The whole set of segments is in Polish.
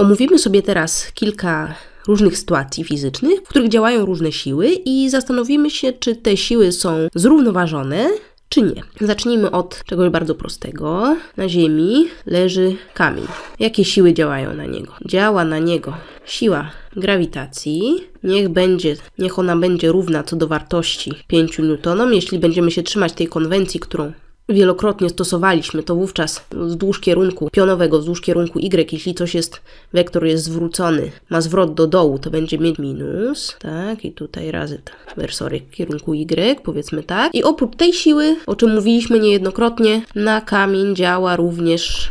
Omówimy sobie teraz kilka różnych sytuacji fizycznych, w których działają różne siły i zastanowimy się, czy te siły są zrównoważone, czy nie. Zacznijmy od czegoś bardzo prostego. Na ziemi leży kamień. Jakie siły działają na niego? Działa na niego siła grawitacji. Niech będzie, niech ona będzie równa co do wartości 5 N. Jeśli będziemy się trzymać tej konwencji, którą Wielokrotnie stosowaliśmy to wówczas wzdłuż kierunku pionowego, wzdłuż kierunku Y. Jeśli coś jest, wektor jest zwrócony, ma zwrot do dołu, to będzie mieć minus, tak, i tutaj razy wersory kierunku Y, powiedzmy tak. I oprócz tej siły, o czym mówiliśmy niejednokrotnie, na kamień działa również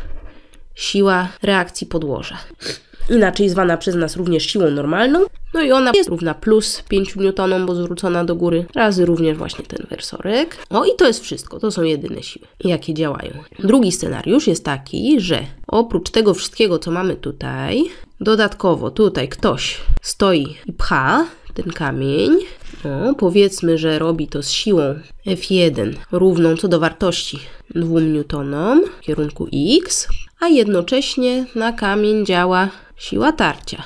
siła reakcji podłoża inaczej zwana przez nas również siłą normalną. No i ona jest równa plus 5 N, bo zwrócona do góry, razy również właśnie ten wersorek. No i to jest wszystko, to są jedyne siły, jakie działają. Drugi scenariusz jest taki, że oprócz tego wszystkiego, co mamy tutaj, dodatkowo tutaj ktoś stoi i pcha ten kamień. No, powiedzmy, że robi to z siłą F1 równą co do wartości 2 N w kierunku X, a jednocześnie na kamień działa Siła tarcia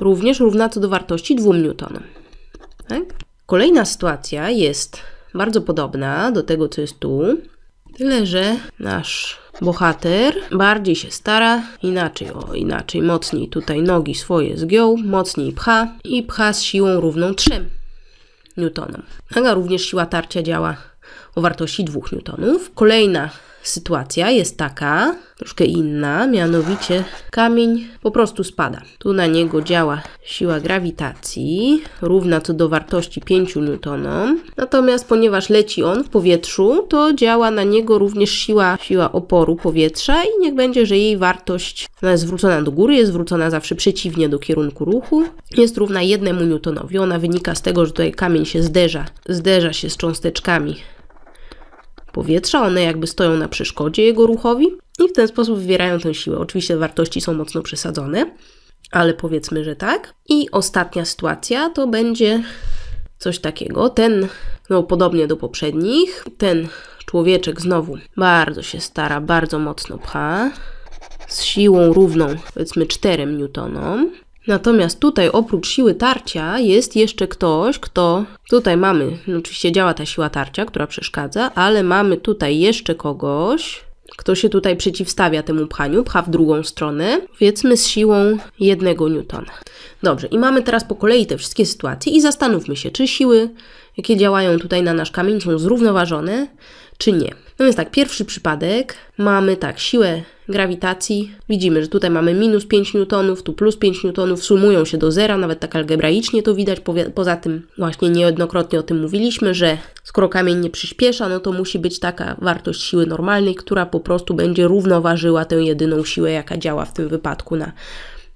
również równa co do wartości 2 N. Tak? Kolejna sytuacja jest bardzo podobna do tego, co jest tu, tyle że nasz bohater bardziej się stara, inaczej, o inaczej, mocniej tutaj nogi swoje zgiął, mocniej pcha i pcha z siłą równą 3 N. Aga również siła tarcia działa o wartości 2 N. Kolejna sytuacja jest taka, troszkę inna, mianowicie kamień po prostu spada. Tu na niego działa siła grawitacji, równa co do wartości 5 N. Natomiast ponieważ leci on w powietrzu, to działa na niego również siła, siła oporu powietrza i niech będzie, że jej wartość ona jest zwrócona do góry, jest zwrócona zawsze przeciwnie do kierunku ruchu, jest równa 1 newtonowi. Ona wynika z tego, że tutaj kamień się zderza, zderza się z cząsteczkami powietrza, one jakby stoją na przeszkodzie jego ruchowi i w ten sposób wywierają tę siłę. Oczywiście wartości są mocno przesadzone, ale powiedzmy, że tak. I ostatnia sytuacja to będzie coś takiego. Ten, no podobnie do poprzednich, ten człowieczek znowu bardzo się stara, bardzo mocno pcha z siłą równą powiedzmy 4 newtonom. Natomiast tutaj oprócz siły tarcia jest jeszcze ktoś, kto tutaj mamy, oczywiście działa ta siła tarcia, która przeszkadza, ale mamy tutaj jeszcze kogoś, kto się tutaj przeciwstawia temu pchaniu, pcha w drugą stronę, powiedzmy z siłą jednego newtona. Dobrze, i mamy teraz po kolei te wszystkie sytuacje i zastanówmy się, czy siły, jakie działają tutaj na nasz kamień, są zrównoważone, czy nie. No więc tak, pierwszy przypadek. Mamy tak, siłę grawitacji. Widzimy, że tutaj mamy minus 5 newtonów, tu plus 5 newtonów, sumują się do zera, nawet tak algebraicznie to widać. Poza tym właśnie niejednokrotnie o tym mówiliśmy, że skoro kamień nie przyspiesza, no to musi być taka wartość siły normalnej, która po prostu będzie równoważyła tę jedyną siłę, jaka działa w tym wypadku na,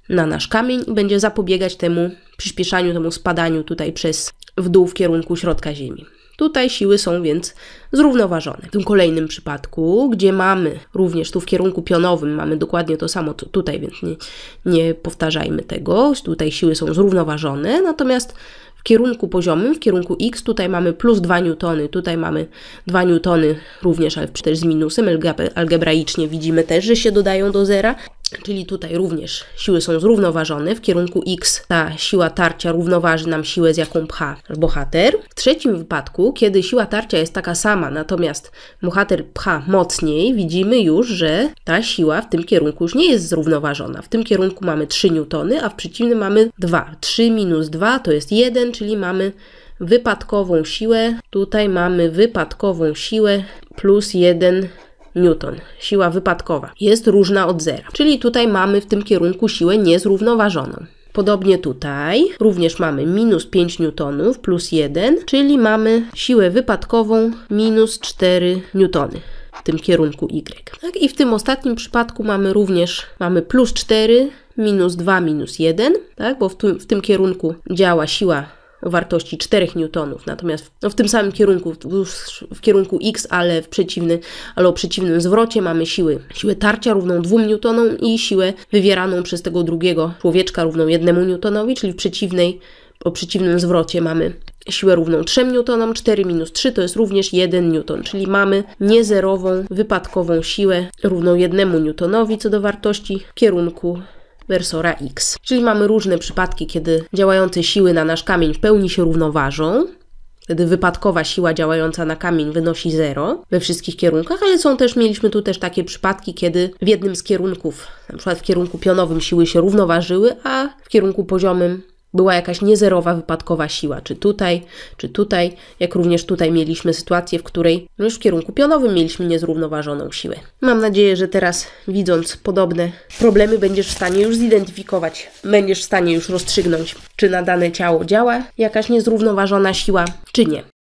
na nasz kamień i będzie zapobiegać temu przyspieszaniu, temu spadaniu tutaj przez w dół w kierunku środka Ziemi. Tutaj siły są więc zrównoważone. W tym kolejnym przypadku, gdzie mamy również tu w kierunku pionowym, mamy dokładnie to samo co tutaj, więc nie, nie powtarzajmy tego. Tutaj siły są zrównoważone, natomiast w kierunku poziomym, w kierunku x, tutaj mamy plus 2 newtony, tutaj mamy 2 newtony również, ale też z minusem, algebraicznie widzimy też, że się dodają do zera. Czyli tutaj również siły są zrównoważone w kierunku X. Ta siła tarcia równoważy nam siłę, z jaką pcha bohater. W trzecim wypadku, kiedy siła tarcia jest taka sama, natomiast bohater pcha mocniej, widzimy już, że ta siła w tym kierunku już nie jest zrównoważona. W tym kierunku mamy 3 newtony, a w przeciwnym mamy 2. 3 minus 2 to jest 1, czyli mamy wypadkową siłę. Tutaj mamy wypadkową siłę plus 1 Newton. Siła wypadkowa jest różna od zera, czyli tutaj mamy w tym kierunku siłę niezrównoważoną. Podobnie tutaj również mamy minus 5 newtonów plus 1, czyli mamy siłę wypadkową minus 4 newtony w tym kierunku y. Tak? I w tym ostatnim przypadku mamy również mamy plus 4, minus 2, minus 1, tak? bo w, tu, w tym kierunku działa siła wartości 4 newtonów. Natomiast w, no, w tym samym kierunku, w, w kierunku x, ale w przeciwny, ale o przeciwnym zwrocie mamy siły. Siłę tarcia równą 2 N i siłę wywieraną przez tego drugiego człowieczka równą 1 newtonowi, czyli w przeciwnej o przeciwnym zwrocie mamy siłę równą 3 newtonom, 4 minus 3 to jest również 1 newton, czyli mamy niezerową, wypadkową siłę równą 1 newtonowi co do wartości w kierunku wersora X. Czyli mamy różne przypadki, kiedy działające siły na nasz kamień w pełni się równoważą, Wtedy wypadkowa siła działająca na kamień wynosi 0 we wszystkich kierunkach, ale są też, mieliśmy tu też takie przypadki, kiedy w jednym z kierunków, na przykład w kierunku pionowym siły się równoważyły, a w kierunku poziomym była jakaś niezerowa wypadkowa siła, czy tutaj, czy tutaj, jak również tutaj mieliśmy sytuację, w której już w kierunku pionowym mieliśmy niezrównoważoną siłę. Mam nadzieję, że teraz widząc podobne problemy będziesz w stanie już zidentyfikować, będziesz w stanie już rozstrzygnąć, czy na dane ciało działa jakaś niezrównoważona siła, czy nie.